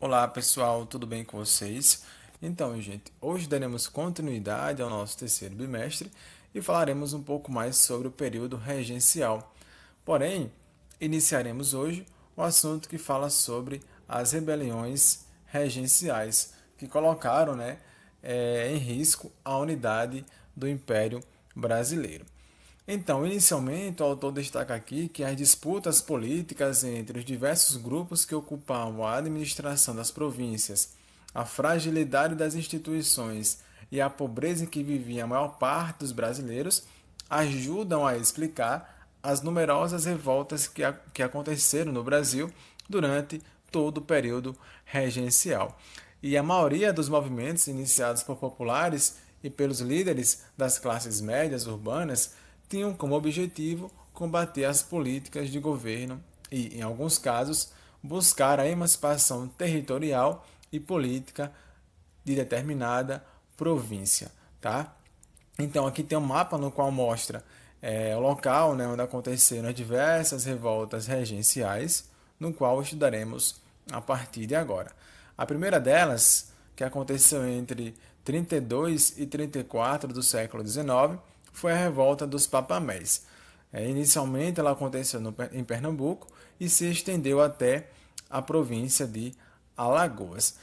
Olá pessoal, tudo bem com vocês? Então, gente, hoje daremos continuidade ao nosso terceiro bimestre e falaremos um pouco mais sobre o período regencial. Porém, iniciaremos hoje o assunto que fala sobre as rebeliões regenciais que colocaram né, é, em risco a unidade do Império Brasileiro. Então, inicialmente, o autor destaca aqui que as disputas políticas entre os diversos grupos que ocupavam a administração das províncias, a fragilidade das instituições e a pobreza em que vivia a maior parte dos brasileiros ajudam a explicar as numerosas revoltas que, a, que aconteceram no Brasil durante todo o período regencial. E a maioria dos movimentos iniciados por populares e pelos líderes das classes médias urbanas tinham como objetivo combater as políticas de governo e, em alguns casos, buscar a emancipação territorial e política de determinada província, tá? Então aqui tem um mapa no qual mostra é, o local né, onde aconteceram as diversas revoltas regenciais, no qual estudaremos a partir de agora. A primeira delas, que aconteceu entre 32 e 34 do século XIX, foi a revolta dos papamés. É, inicialmente ela aconteceu no, em Pernambuco e se estendeu até a província de Alagoas.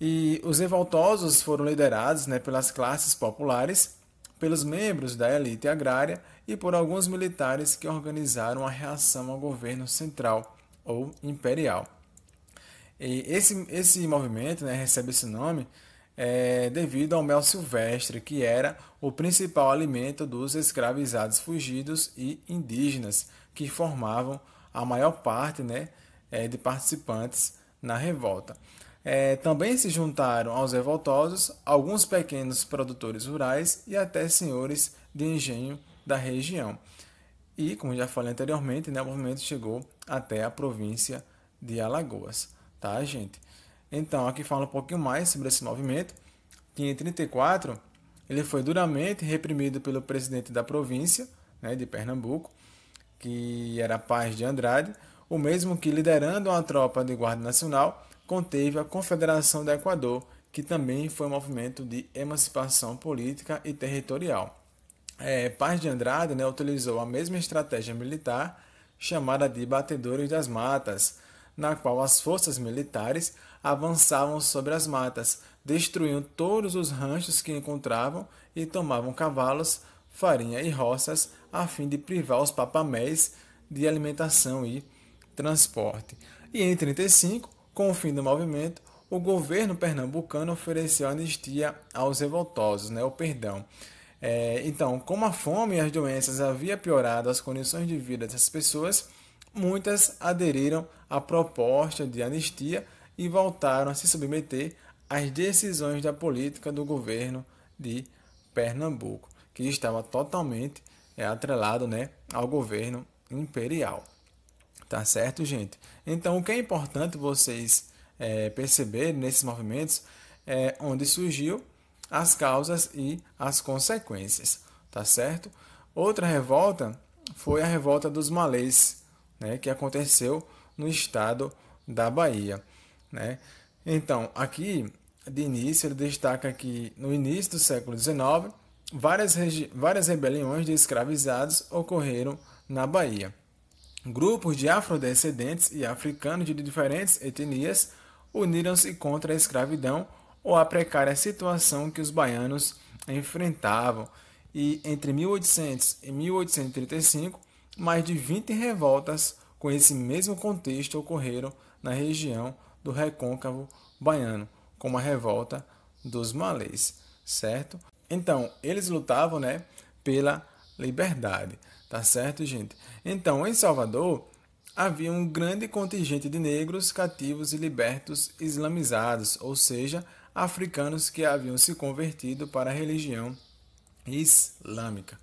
E os revoltosos foram liderados né, pelas classes populares, pelos membros da elite agrária e por alguns militares que organizaram a reação ao governo central ou imperial. E esse, esse movimento né, recebe esse nome é, devido ao mel silvestre, que era o principal alimento dos escravizados fugidos e indígenas, que formavam a maior parte né, é, de participantes na revolta. É, também se juntaram aos revoltosos alguns pequenos produtores rurais e até senhores de engenho da região. E, como já falei anteriormente, né, o movimento chegou até a província de Alagoas, tá, gente? Então, aqui fala um pouquinho mais sobre esse movimento, que em 34 ele foi duramente reprimido pelo presidente da província né, de Pernambuco, que era Paz de Andrade, o mesmo que, liderando uma tropa de guarda nacional, conteve a Confederação do Equador, que também foi um movimento de emancipação política e territorial. É, Paz de Andrade né, utilizou a mesma estratégia militar chamada de Batedores das Matas, na qual as forças militares avançavam sobre as matas, destruíam todos os ranchos que encontravam e tomavam cavalos, farinha e roças, a fim de privar os papamés de alimentação e transporte. E em 35, com o fim do movimento, o governo pernambucano ofereceu anistia aos revoltosos, né, o perdão. É, então, como a fome e as doenças havia piorado as condições de vida dessas pessoas, muitas aderiram à proposta de anistia e voltaram a se submeter às decisões da política do governo de Pernambuco, que estava totalmente é, atrelado né, ao governo imperial. Tá certo, gente? Então, o que é importante vocês é, perceberem nesses movimentos é onde surgiu as causas e as consequências, tá certo? Outra revolta foi a revolta dos malês, né, que aconteceu no estado da Bahia. Né? Então, aqui, de início, ele destaca que no início do século XIX, várias, várias rebeliões de escravizados ocorreram na Bahia. Grupos de afrodescendentes e africanos de diferentes etnias uniram-se contra a escravidão ou a precária situação que os baianos enfrentavam. E entre 1800 e 1835, mais de 20 revoltas com esse mesmo contexto ocorreram na região do recôncavo baiano, como a revolta dos malês, certo? Então, eles lutavam, né, pela liberdade, tá certo, gente? Então, em Salvador, havia um grande contingente de negros cativos e libertos islamizados, ou seja, africanos que haviam se convertido para a religião islâmica,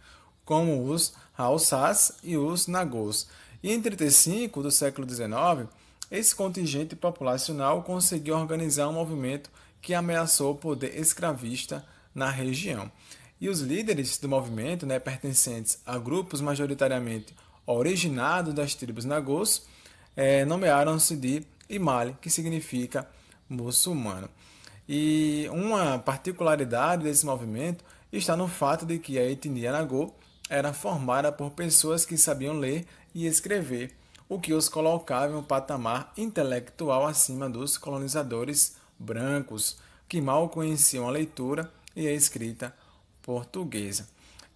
como os Hausás e os Nagôs. E em 35 do século 19 esse contingente populacional conseguiu organizar um movimento que ameaçou o poder escravista na região. E os líderes do movimento, né, pertencentes a grupos majoritariamente originados das tribos Nagôs, é, nomearam-se de Imale, que significa muçulmano. E uma particularidade desse movimento está no fato de que a etnia Nagô era formada por pessoas que sabiam ler e escrever o que os colocava em um patamar intelectual acima dos colonizadores brancos, que mal conheciam a leitura e a escrita portuguesa.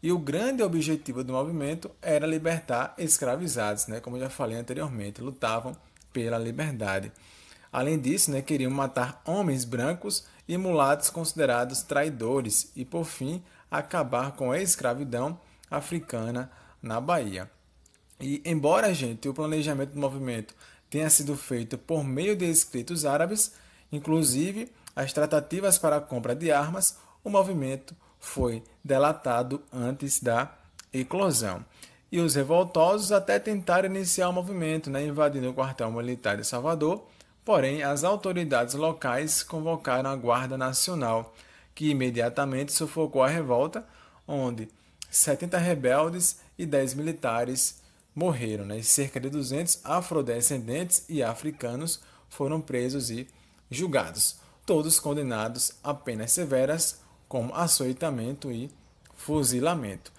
E o grande objetivo do movimento era libertar escravizados, né? como eu já falei anteriormente, lutavam pela liberdade. Além disso, né, queriam matar homens brancos e mulatos considerados traidores e, por fim, acabar com a escravidão africana na Bahia. E embora, gente, o planejamento do movimento tenha sido feito por meio de escritos árabes, inclusive as tratativas para a compra de armas, o movimento foi delatado antes da eclosão. E os revoltosos até tentaram iniciar o movimento, né, invadindo o quartel militar de Salvador, porém as autoridades locais convocaram a Guarda Nacional, que imediatamente sufocou a revolta, onde 70 rebeldes e 10 militares morreram, né? e cerca de 200 afrodescendentes e africanos foram presos e julgados, todos condenados a penas severas como açoitamento e fuzilamento.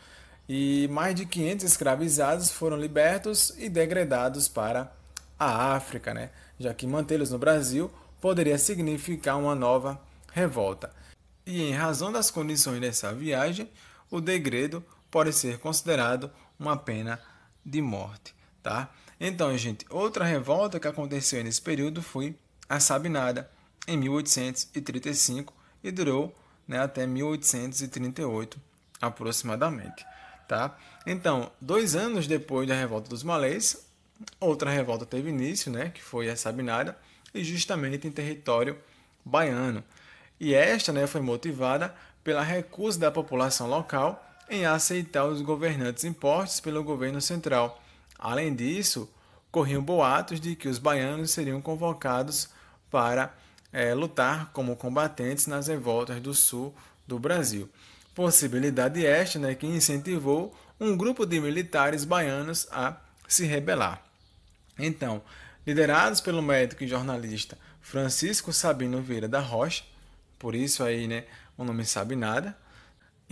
E mais de 500 escravizados foram libertos e degredados para a África, né? já que mantê-los no Brasil poderia significar uma nova revolta. E em razão das condições dessa viagem, o degredo pode ser considerado uma pena de morte, tá? Então, gente, outra revolta que aconteceu nesse período foi a Sabinada, em 1835, e durou né, até 1838, aproximadamente, tá? Então, dois anos depois da Revolta dos Malês, outra revolta teve início, né, que foi a Sabinada, e justamente em território baiano. E esta né, foi motivada pela recusa da população local em aceitar os governantes impostos pelo governo central. Além disso, corriam boatos de que os baianos seriam convocados para é, lutar como combatentes nas revoltas do sul do Brasil. Possibilidade esta né, que incentivou um grupo de militares baianos a se rebelar. Então, liderados pelo médico e jornalista Francisco Sabino Vieira da Rocha, por isso aí, né, o nome sabe nada,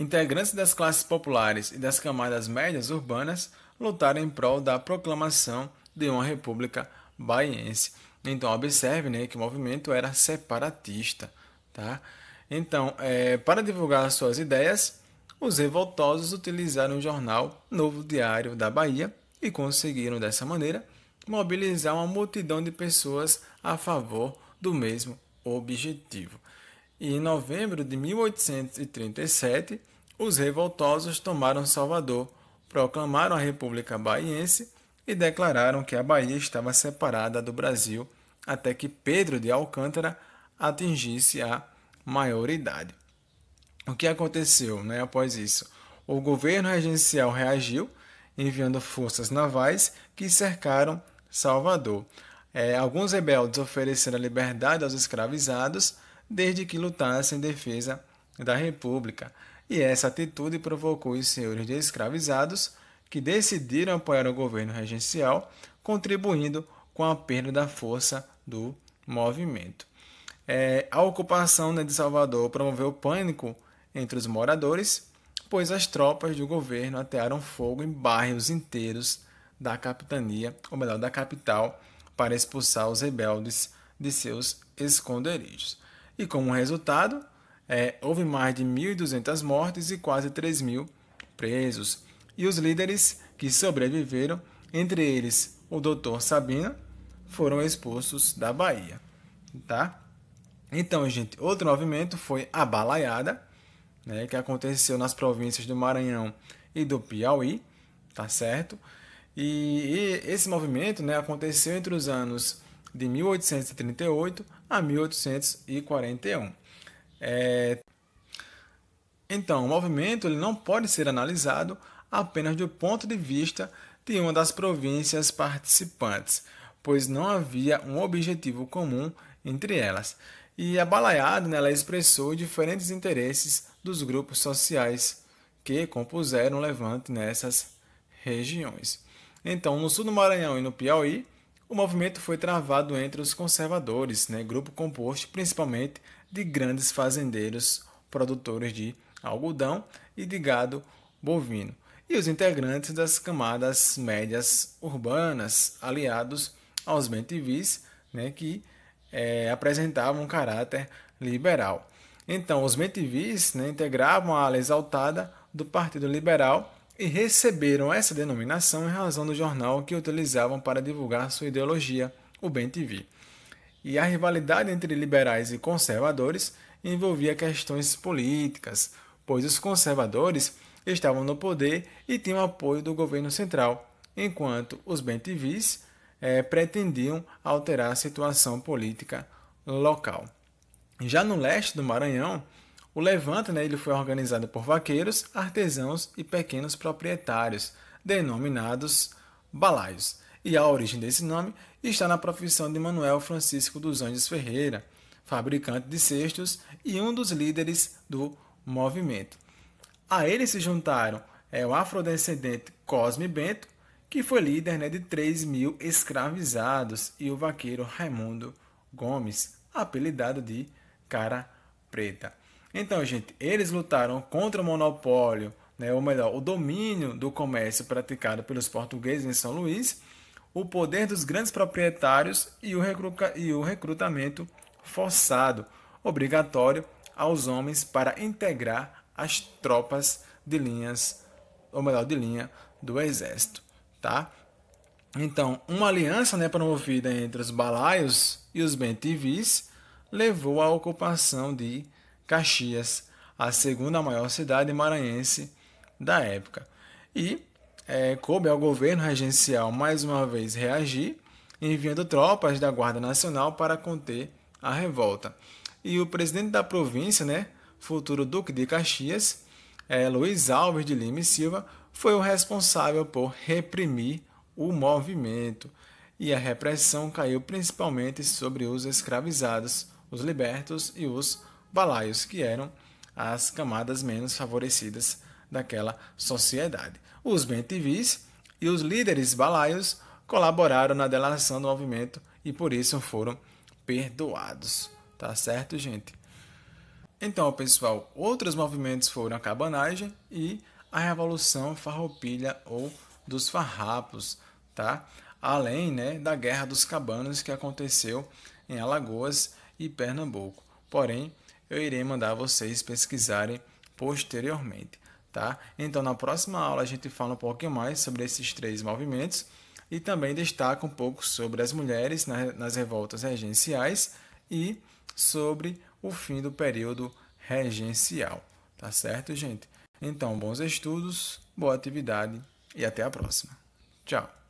integrantes das classes populares e das camadas médias urbanas lutaram em prol da proclamação de uma república baiense. Então, observe né, que o movimento era separatista. Tá? Então, é, para divulgar suas ideias, os revoltosos utilizaram o jornal Novo Diário da Bahia e conseguiram, dessa maneira, mobilizar uma multidão de pessoas a favor do mesmo objetivo. E em novembro de 1837, os revoltosos tomaram Salvador, proclamaram a República Baiense e declararam que a Bahia estava separada do Brasil até que Pedro de Alcântara atingisse a maioridade. O que aconteceu né, após isso? O governo regencial reagiu, enviando forças navais que cercaram Salvador. É, alguns rebeldes ofereceram liberdade aos escravizados, desde que lutassem em defesa da República e essa atitude provocou os senhores de escravizados que decidiram apoiar o governo regencial, contribuindo com a perda da força do movimento. É, a ocupação né, de Salvador promoveu pânico entre os moradores, pois as tropas do governo atearam fogo em bairros inteiros da capitania, ou melhor, da capital, para expulsar os rebeldes de seus esconderijos. E como resultado, é, houve mais de 1.200 mortes e quase 3.000 presos. E os líderes que sobreviveram, entre eles o Dr. Sabina, foram expulsos da Bahia, tá? Então, gente, outro movimento foi a balaiada, né, que aconteceu nas províncias do Maranhão e do Piauí, tá certo? E, e esse movimento, né, aconteceu entre os anos de 1838 a 1841. É... Então, o movimento ele não pode ser analisado apenas do ponto de vista de uma das províncias participantes, pois não havia um objetivo comum entre elas. E a balaiada né, ela expressou diferentes interesses dos grupos sociais que compuseram o levante nessas regiões. Então, no sul do Maranhão e no Piauí, o movimento foi travado entre os conservadores, né, grupo composto principalmente de grandes fazendeiros produtores de algodão e de gado bovino, e os integrantes das camadas médias urbanas, aliados aos mentivis, né, que é, apresentavam um caráter liberal. Então, os mentivis né, integravam a ala exaltada do Partido Liberal e receberam essa denominação em razão do jornal que utilizavam para divulgar sua ideologia, o Bem e a rivalidade entre liberais e conservadores envolvia questões políticas, pois os conservadores estavam no poder e tinham apoio do governo central, enquanto os bentivis eh, pretendiam alterar a situação política local. Já no leste do Maranhão, o levante né, ele foi organizado por vaqueiros, artesãos e pequenos proprietários, denominados balaios e a origem desse nome está na profissão de Manuel Francisco dos Anjos Ferreira, fabricante de cestos e um dos líderes do movimento. A ele se juntaram é, o afrodescendente Cosme Bento, que foi líder né, de 3 mil escravizados, e o vaqueiro Raimundo Gomes, apelidado de Cara Preta. Então, gente, eles lutaram contra o monopólio, né, ou melhor, o domínio do comércio praticado pelos portugueses em São Luís o poder dos grandes proprietários e o recrutamento forçado, obrigatório aos homens para integrar as tropas de linhas, ou melhor, de linha do exército, tá? Então, uma aliança né, promovida entre os balaios e os bentivis levou à ocupação de Caxias, a segunda maior cidade maranhense da época. E é, coube ao governo regencial mais uma vez reagir, enviando tropas da Guarda Nacional para conter a revolta. E o presidente da província, né, futuro Duque de Caxias, é, Luiz Alves de Lima e Silva, foi o responsável por reprimir o movimento. E a repressão caiu principalmente sobre os escravizados, os libertos e os balaios, que eram as camadas menos favorecidas daquela sociedade. Os bentivis e os líderes balaios colaboraram na delação do movimento e por isso foram perdoados. Tá certo, gente? Então, pessoal, outros movimentos foram a cabanagem e a Revolução Farroupilha ou dos Farrapos, tá? Além, né, da Guerra dos Cabanos que aconteceu em Alagoas e Pernambuco. Porém, eu irei mandar vocês pesquisarem posteriormente. Tá? Então, na próxima aula, a gente fala um pouquinho mais sobre esses três movimentos e também destaca um pouco sobre as mulheres nas revoltas regenciais e sobre o fim do período regencial. Tá certo, gente? Então, bons estudos, boa atividade e até a próxima. Tchau!